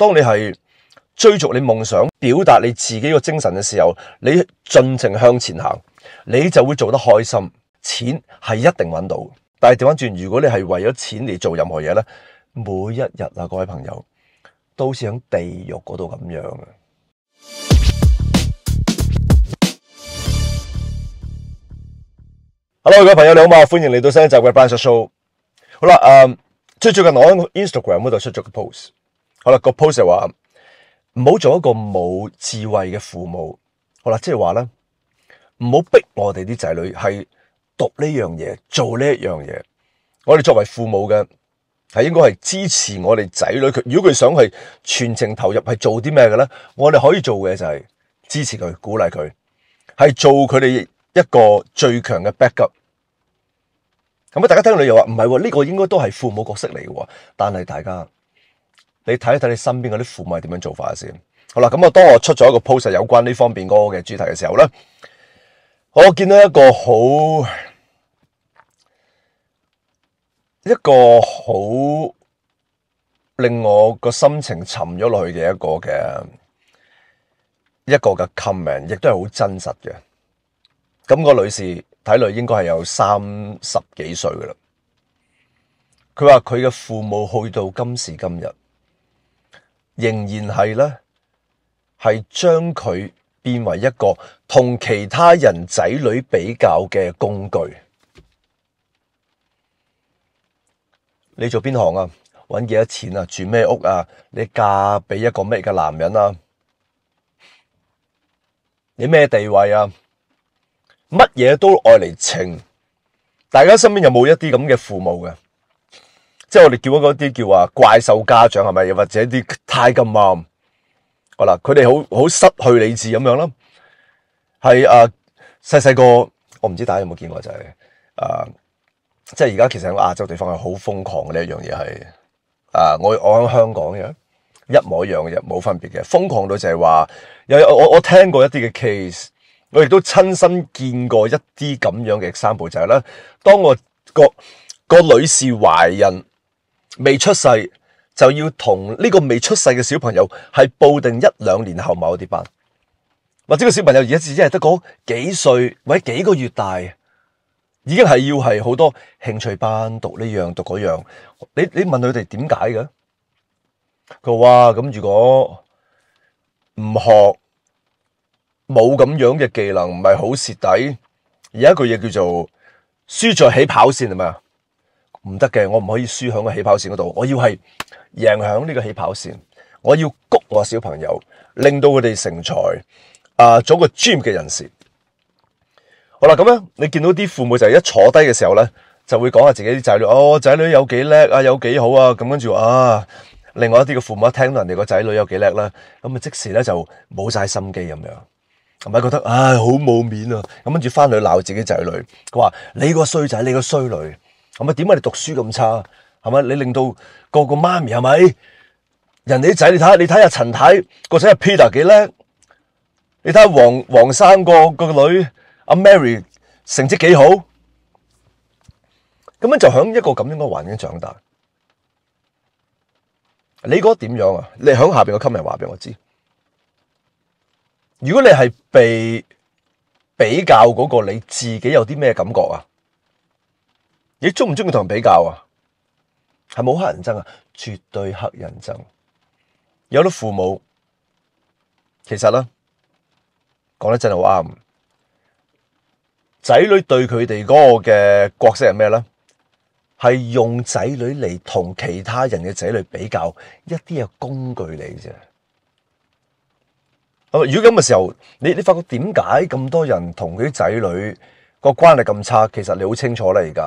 当你系追逐你梦想、表达你自己个精神嘅时候，你尽情向前行，你就会做得开心，钱系一定揾到。但系调翻转，如果你系为咗钱嚟做任何嘢咧，每一日啊，各位朋友，都似喺地狱嗰度咁样。Hello，各位朋友你好嘛，欢迎嚟到新一集嘅班叔 show。好啦，诶，最最近我喺 Instagram 嗰度出咗个 post。好啦，个 post 就话唔好做一个冇智慧嘅父母。好啦，即系话咧，唔好逼我哋啲仔女系读呢样嘢，做呢一样嘢。我哋作为父母嘅，系应该系支持我哋仔女。佢如果佢想系全程投入，系做啲咩嘅咧，我哋可以做嘅就系支持佢，鼓励佢，系做佢哋一个最强嘅 backup。咁啊，大家听你又话唔系，呢个应该都系父母角色嚟嘅。但系大家。你睇一睇你身边嗰啲父母点样做法先。好啦，咁啊，当我出咗一个 pose 有关呢方面嗰个嘅主题嘅时候咧，我见到一个好一个好令我个心情沉咗落去嘅一个嘅一个嘅 comment，亦都系好真实嘅。咁个女士睇落应该系有三十几岁啦。佢话佢嘅父母去到今时今日。仍然系咧，系将佢变为一个同其他人仔女比较嘅工具。你做边行啊？搵几多钱啊？住咩屋啊？你嫁俾一个咩嘅男人啊？你咩地位啊？乜嘢都爱嚟称。大家身边有冇一啲咁嘅父母嘅？即係我哋叫嗰啲叫话怪獸家長係咪？又或者啲太咁 m 好啦，佢哋好好失去理智咁樣咯。係啊，細細個，我唔知大家有冇見過就係啊，即係而家其實喺亞洲地方係好瘋狂嘅呢一樣嘢係啊，我我喺香港嘅一模一樣嘅冇分別嘅，瘋狂到就係話有我我聽過一啲嘅 case，我亦都親身見過一啲咁樣嘅三步就啦。當我个個女士懷孕。未出世就要同呢个未出世嘅小朋友系报定一两年后某啲班，或者个小朋友而家只系得嗰几岁或者几个月大，已经系要系好多兴趣班读呢样读嗰样。你你问佢哋点解嘅？佢话咁如果唔学冇咁样嘅技能，唔系好蚀底。而一句嘢叫做输在起跑线系咪啊？唔得嘅，我唔可以输响个起跑线嗰度，我要系赢响呢个起跑线。我要谷我小朋友，令到佢哋成才啊，做个 g y m 嘅人士。好啦，咁样你见到啲父母就系一坐低嘅时候咧，就会讲下自己啲仔女，哦，仔女有几叻啊，有几好啊。咁跟住啊，另外一啲嘅父母一听到人哋个仔女有几叻啦，咁啊即时咧就冇晒心机咁样，同咪觉得唉好冇面啊。咁跟住翻去闹自己仔女，佢话你个衰仔，你个衰女。系咪点解你读书咁差，系咪你令到个个妈咪系咪？人哋啲仔，你睇下，你睇下陈太个仔阿 Peter 几叻？你睇下黄黄生个个女阿 Mary 成绩几好？咁样就响一个咁样嘅环境长大，你觉得点样啊？你响下边个 comment 话俾我知。如果你系被比较嗰个，你自己有啲咩感觉啊？你中唔中意同人比较啊？系冇黑人憎啊？绝对黑人憎！有啲父母其实咧讲得真系好啱，仔女对佢哋嗰个嘅角色系咩咧？系用仔女嚟同其他人嘅仔女比较，一啲嘅工具嚟啫。哦，如果咁嘅时候，你你发觉点解咁多人同佢啲仔女个关系咁差？其实你好清楚啦，而家。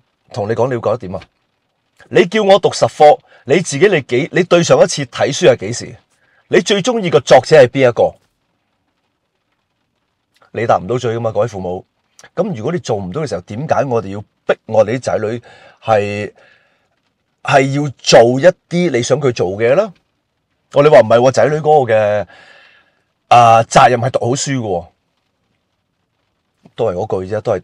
同你讲，你会觉得点啊？你叫我读十科，你自己你几？你对上一次睇书系几时？你最中意个作者系边一个？你答唔到罪噶嘛？各位父母，咁如果你做唔到嘅时候，点解我哋要逼我哋啲仔女系系要做一啲你想佢做嘅嘢咧？我你话唔系喎，仔女嗰个嘅啊责任系读好书嘅，都系嗰句啫，都系。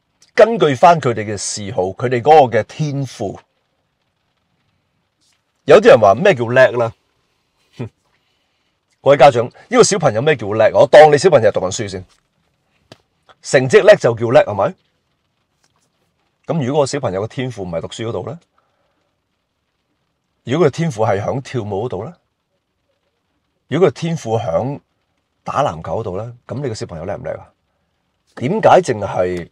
根据翻佢哋嘅嗜好，佢哋嗰个嘅天赋，有啲人话咩叫叻啦？各位家长呢个小朋友咩叫叻？我当你小朋友读紧书先，成绩叻就叫叻系咪？咁如果个小朋友嘅天赋唔系读书嗰度咧，如果佢天赋系响跳舞嗰度咧，如果佢天赋响打篮球嗰度咧，咁你个小朋友叻唔叻啊？点解净系？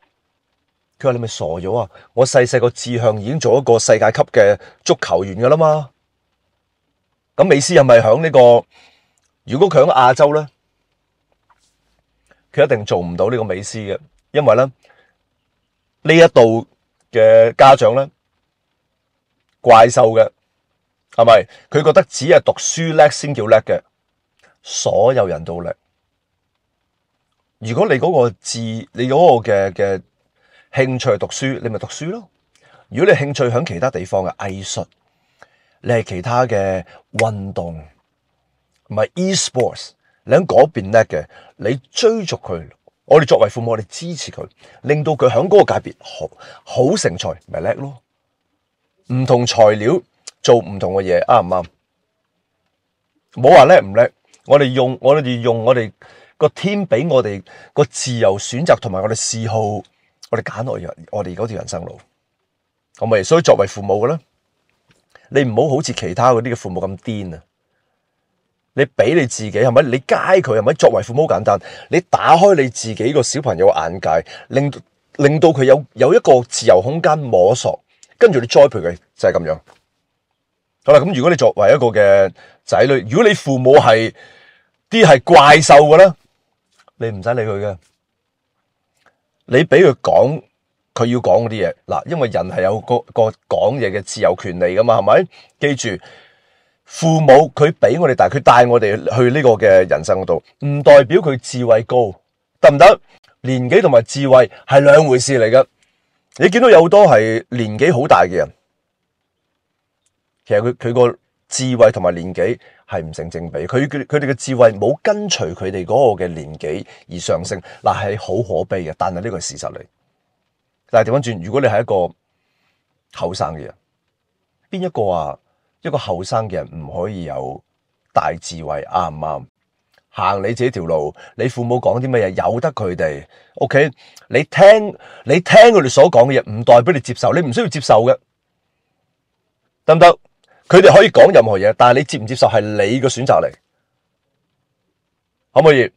佢话你咪傻咗啊！我细细个志向已经做一个世界级嘅足球员噶啦嘛。咁美斯又咪响呢个？如果佢响亚洲咧，佢一定做唔到呢个美斯嘅，因为咧呢一度嘅家长咧怪兽嘅，系咪？佢觉得只系读书叻先叫叻嘅，所有人都叻。如果你嗰个字，你嗰个嘅嘅。兴趣系读书，你咪读书咯。如果你兴趣响其他地方嘅艺术，你系其他嘅运动，唔系 e-sports，你喺嗰边叻嘅，你追逐佢。我哋作为父母，我哋支持佢，令到佢响嗰个界别好好成才，咪叻咯。唔同材料做唔同嘅嘢啱唔啱？冇话叻唔叻，我哋用我哋用我哋个天俾我哋个自由选择同埋我哋嗜好。我哋拣落去，我哋嗰条人生路，我咪？所以作为父母嘅咧，你唔好好似其他嗰啲嘅父母咁癫啊！你俾你自己系咪？你街佢系咪？作为父母简单，你打开你自己个小朋友眼界，令令到佢有有一个自由空间摸索，跟住你栽培佢就系咁样。好啦，咁如果你作为一个嘅仔女，如果你父母系啲系怪兽嘅咧，你唔使理佢嘅。你俾佢讲，佢要讲嗰啲嘢，嗱，因为人系有个个讲嘢嘅自由权利噶嘛，系咪？记住，父母佢俾我哋，但佢带我哋去呢个嘅人生嗰度，唔代表佢智慧高，得唔得？年纪同埋智慧系两回事嚟噶。你见到有好多系年纪好大嘅人，其实佢佢个。智慧同埋年纪系唔成正比，佢佢哋嘅智慧冇跟随佢哋嗰个嘅年纪而上升，嗱系好可悲嘅，但系呢个系事实嚟。但系调翻转，如果你系一个后生嘅人，边一个话一个后生嘅人唔可以有大智慧？啱唔啱？行你自己条路，你父母讲啲乜嘢，由得佢哋。O K，你听你听佢哋所讲嘅嘢，唔代表你接受，你唔需要接受嘅，得唔得？佢哋可以讲任何嘢，但系你接唔接受系你嘅选择嚟，可唔可以？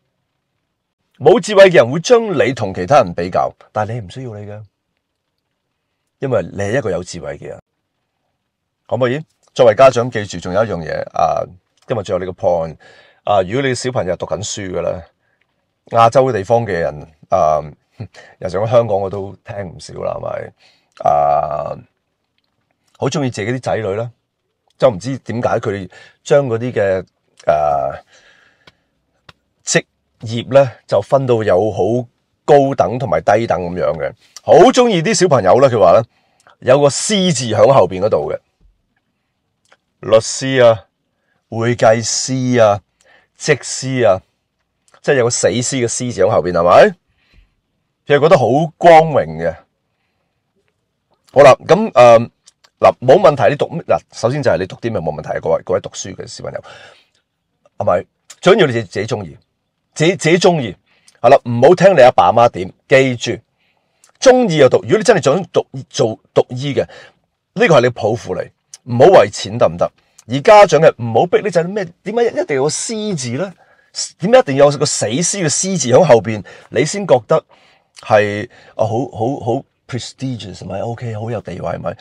冇智慧嘅人会将你同其他人比较，但系你唔需要你嘅，因为你系一个有智慧嘅人，可唔可以？作为家长记住，仲有一样嘢啊，今日最后呢个 point 啊，如果你小朋友读紧书嘅咧，亚洲嘅地方嘅人啊，尤其是香港我都听唔少啦，系咪啊？好中意自己啲仔女啦。就唔知点解佢将嗰啲嘅诶职业咧就分到有好高等同埋低等咁样嘅，好中意啲小朋友咧，佢话咧有个师字响后边嗰度嘅律师啊、会计师啊、职师啊，即系有个死师嘅字响后边系咪？佢觉得好光荣嘅。好啦，咁诶。嗱，冇问题。你读嗱，首先就系你读啲咪冇问题。各位各位读书嘅小朋友，系咪最紧要？你自己中意，自己自己中意系啦，唔好听你阿爸阿妈点。记住，中意又读。如果你真系想读做读医嘅，呢个系你抱负嚟，唔好为钱得唔得？而家长嘅唔好逼呢，就咩点解一定有私字咧？点解一定有个死师嘅私字喺后边，你先觉得系啊好好好 prestigious 咪？O K，好有地位咪？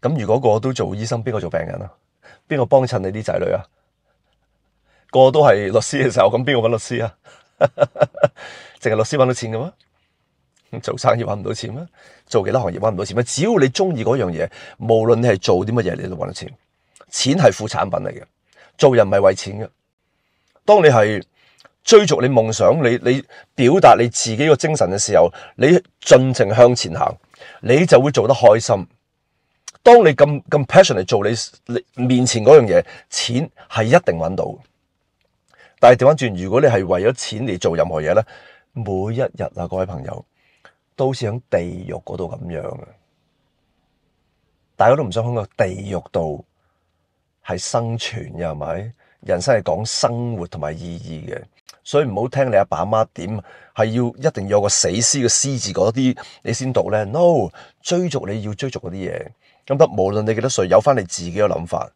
咁如果个都做医生，边个做病人啊？边个帮衬你啲仔女啊？个都系律师嘅时候，咁边个搵律师啊？净系律师搵到钱嘅咩？做生意搵唔到钱咩？做其他行业搵唔到钱咩？只要你中意嗰样嘢，无论你系做啲乜嘢，你都搵到钱。钱系副产品嚟嘅，做人唔系为钱嘅。当你系追逐你梦想，你你表达你自己个精神嘅时候，你尽情向前行，你就会做得开心。当你咁咁 passion 嚟做你你面前嗰样嘢，钱系一定揾到。但系调翻转，如果你系为咗钱嚟做任何嘢咧，每一日啊，各位朋友，都好似响地狱嗰度咁样。大家都唔想响个地狱度系生存嘅，系咪？人生系讲生活同埋意义嘅，所以唔好听你阿爸阿妈点，系要一定要有个死尸嘅狮字嗰啲，你先读咧。No，追逐你要追逐嗰啲嘢。咁得，无论你几多岁，有翻你自己嘅谂法，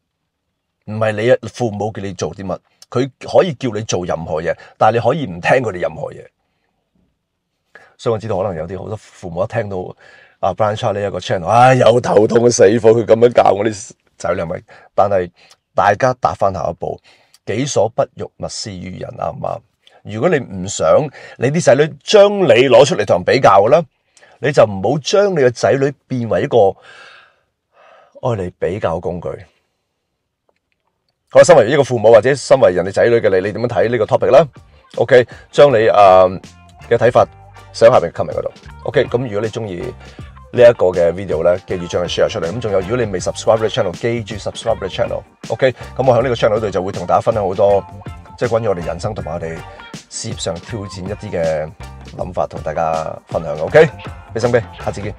唔系你父母叫你做啲乜，佢可以叫你做任何嘢，但系你可以唔听佢哋任何嘢。所以我知道可能有啲好多父母一听到啊 Blancha 呢一个 channel，唉，又头痛嘅死火，佢咁样教我啲仔女咪。但系大家踏翻下一步，己所不欲，勿施于人，啱唔啱？如果你唔想你啲仔女将你攞出嚟同人比较啦，你就唔好将你嘅仔女变为一个。爱嚟比较工具。好身为一个父母或者身为人哋仔女嘅你，你点样睇呢个 topic 咧？OK，将你诶嘅睇法写喺下边 comment 嗰度。OK，咁如果你中意呢一个嘅 video 咧，记住将佢 share 出嚟。咁仲有，如果你未 subscribe 嘅 channel，记住 subscribe 嘅 channel。OK，咁我喺呢个 channel 度就会同大家分享好多，即系关于我哋人生同埋我哋事业上挑战一啲嘅谂法同大家分享 OK，你心机，下次见。